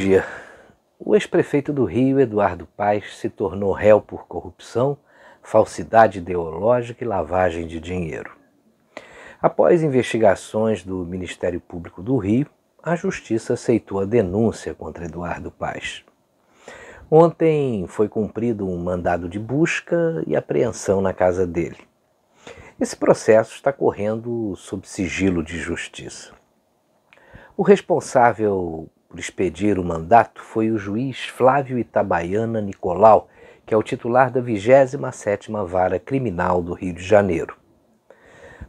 dia. O ex-prefeito do Rio, Eduardo Paes, se tornou réu por corrupção, falsidade ideológica e lavagem de dinheiro. Após investigações do Ministério Público do Rio, a Justiça aceitou a denúncia contra Eduardo Paes. Ontem foi cumprido um mandado de busca e apreensão na casa dele. Esse processo está correndo sob sigilo de justiça. O responsável por expedir o mandato foi o juiz Flávio Itabaiana Nicolau, que é o titular da 27ª Vara Criminal do Rio de Janeiro.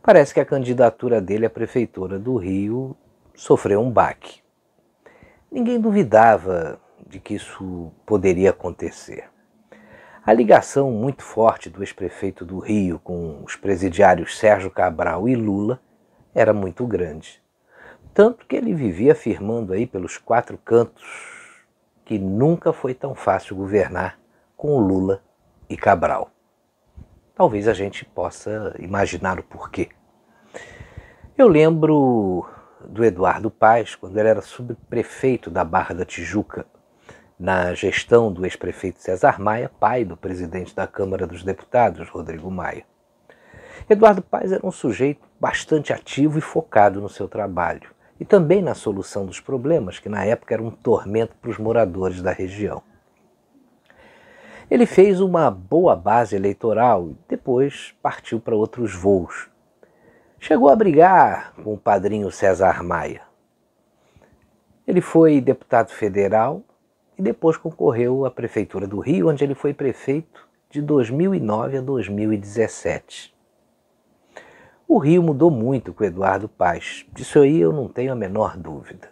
Parece que a candidatura dele à prefeitura do Rio sofreu um baque. Ninguém duvidava de que isso poderia acontecer. A ligação muito forte do ex-prefeito do Rio com os presidiários Sérgio Cabral e Lula era muito grande. Tanto que ele vivia afirmando aí pelos quatro cantos que nunca foi tão fácil governar com Lula e Cabral. Talvez a gente possa imaginar o porquê. Eu lembro do Eduardo Paes, quando ele era subprefeito da Barra da Tijuca, na gestão do ex-prefeito César Maia, pai do presidente da Câmara dos Deputados, Rodrigo Maia. Eduardo Paes era um sujeito bastante ativo e focado no seu trabalho e também na solução dos problemas, que na época era um tormento para os moradores da região. Ele fez uma boa base eleitoral e depois partiu para outros voos. Chegou a brigar com o padrinho César Maia. Ele foi deputado federal e depois concorreu à Prefeitura do Rio, onde ele foi prefeito de 2009 a 2017. O Rio mudou muito com Eduardo Paes, disso aí eu não tenho a menor dúvida.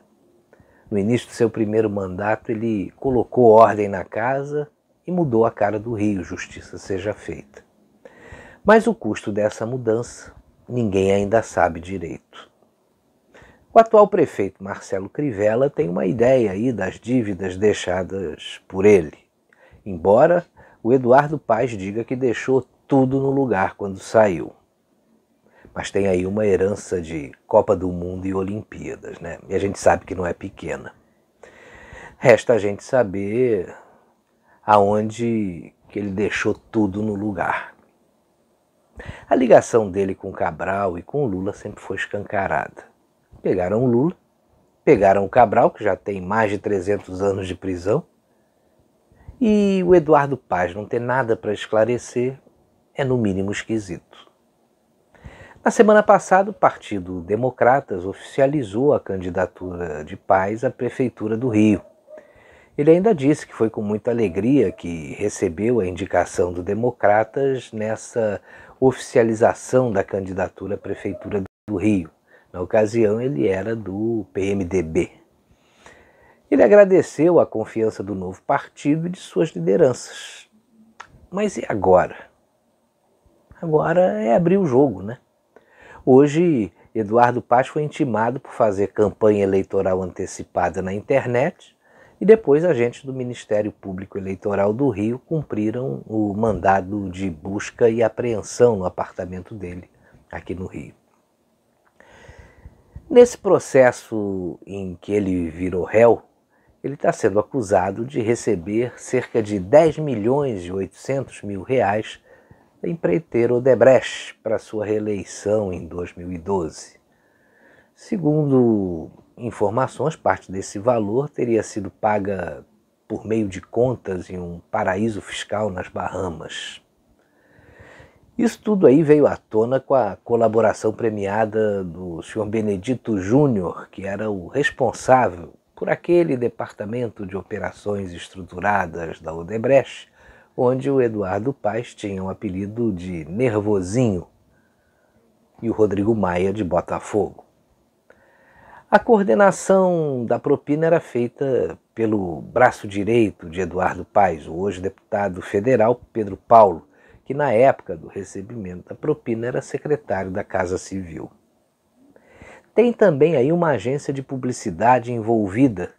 No início do seu primeiro mandato, ele colocou ordem na casa e mudou a cara do Rio, justiça seja feita. Mas o custo dessa mudança ninguém ainda sabe direito. O atual prefeito Marcelo Crivella tem uma ideia aí das dívidas deixadas por ele, embora o Eduardo Paes diga que deixou tudo no lugar quando saiu mas tem aí uma herança de Copa do Mundo e Olimpíadas, né? E a gente sabe que não é pequena. Resta a gente saber aonde que ele deixou tudo no lugar. A ligação dele com Cabral e com Lula sempre foi escancarada. Pegaram o Lula, pegaram o Cabral, que já tem mais de 300 anos de prisão, e o Eduardo Paz não ter nada para esclarecer é no mínimo esquisito. Na semana passada, o Partido Democratas oficializou a candidatura de Paz à Prefeitura do Rio. Ele ainda disse que foi com muita alegria que recebeu a indicação do Democratas nessa oficialização da candidatura à Prefeitura do Rio. Na ocasião, ele era do PMDB. Ele agradeceu a confiança do novo partido e de suas lideranças. Mas e agora? Agora é abrir o jogo, né? Hoje, Eduardo Paz foi intimado por fazer campanha eleitoral antecipada na internet e depois agentes do Ministério Público Eleitoral do Rio cumpriram o mandado de busca e apreensão no apartamento dele, aqui no Rio. Nesse processo em que ele virou réu, ele está sendo acusado de receber cerca de 10 milhões e 800 mil reais empreiteiro Odebrecht para sua reeleição em 2012. Segundo informações, parte desse valor teria sido paga por meio de contas em um paraíso fiscal nas Bahamas. Isso tudo aí veio à tona com a colaboração premiada do senhor Benedito Júnior, que era o responsável por aquele departamento de operações estruturadas da Odebrecht, onde o Eduardo Paes tinha o apelido de Nervosinho e o Rodrigo Maia de Botafogo. A coordenação da propina era feita pelo braço direito de Eduardo Paes, o hoje deputado federal Pedro Paulo, que na época do recebimento da propina era secretário da Casa Civil. Tem também aí uma agência de publicidade envolvida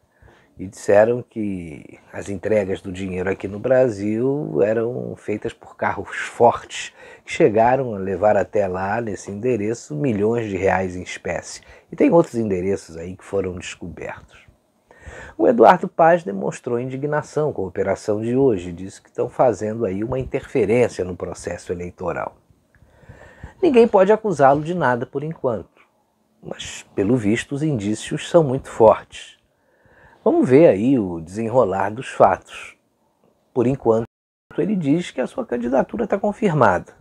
e disseram que as entregas do dinheiro aqui no Brasil eram feitas por carros fortes, que chegaram a levar até lá, nesse endereço, milhões de reais em espécie. E tem outros endereços aí que foram descobertos. O Eduardo Paz demonstrou indignação com a operação de hoje, disse que estão fazendo aí uma interferência no processo eleitoral. Ninguém pode acusá-lo de nada por enquanto, mas pelo visto os indícios são muito fortes Vamos ver aí o desenrolar dos fatos. Por enquanto, ele diz que a sua candidatura está confirmada.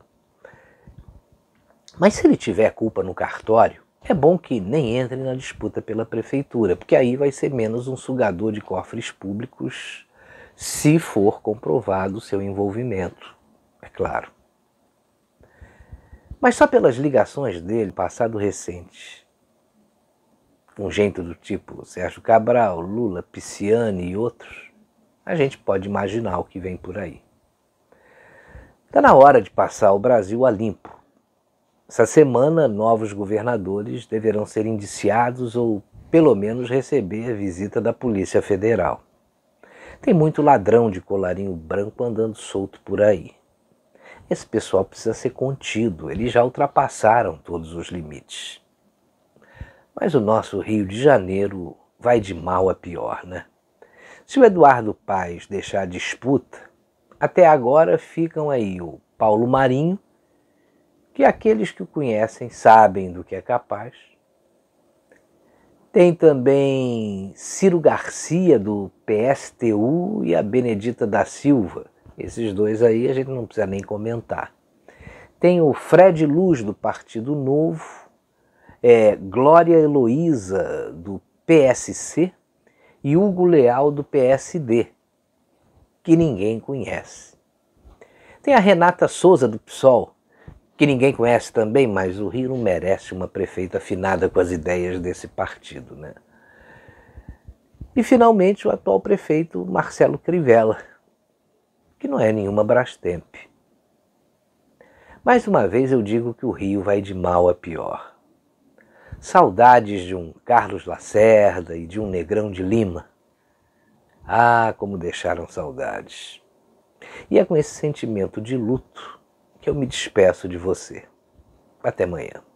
Mas se ele tiver culpa no cartório, é bom que nem entre na disputa pela prefeitura, porque aí vai ser menos um sugador de cofres públicos se for comprovado o seu envolvimento, é claro. Mas só pelas ligações dele, passado recente, um jeito do tipo Sérgio Cabral, Lula, Pisciani e outros, a gente pode imaginar o que vem por aí. Está na hora de passar o Brasil a limpo. Essa semana, novos governadores deverão ser indiciados ou, pelo menos, receber visita da Polícia Federal. Tem muito ladrão de colarinho branco andando solto por aí. Esse pessoal precisa ser contido, eles já ultrapassaram todos os limites. Mas o nosso Rio de Janeiro vai de mal a pior, né? Se o Eduardo Paes deixar disputa, até agora ficam aí o Paulo Marinho, que aqueles que o conhecem sabem do que é capaz. Tem também Ciro Garcia, do PSTU, e a Benedita da Silva. Esses dois aí a gente não precisa nem comentar. Tem o Fred Luz, do Partido Novo, é, Glória Heloísa, do PSC, e Hugo Leal, do PSD, que ninguém conhece. Tem a Renata Souza, do PSOL, que ninguém conhece também, mas o Rio não merece uma prefeita afinada com as ideias desse partido. Né? E, finalmente, o atual prefeito Marcelo Crivella, que não é nenhuma Brastemp. Mais uma vez eu digo que o Rio vai de mal a pior. Saudades de um Carlos Lacerda e de um Negrão de Lima. Ah, como deixaram saudades! E é com esse sentimento de luto que eu me despeço de você. Até amanhã.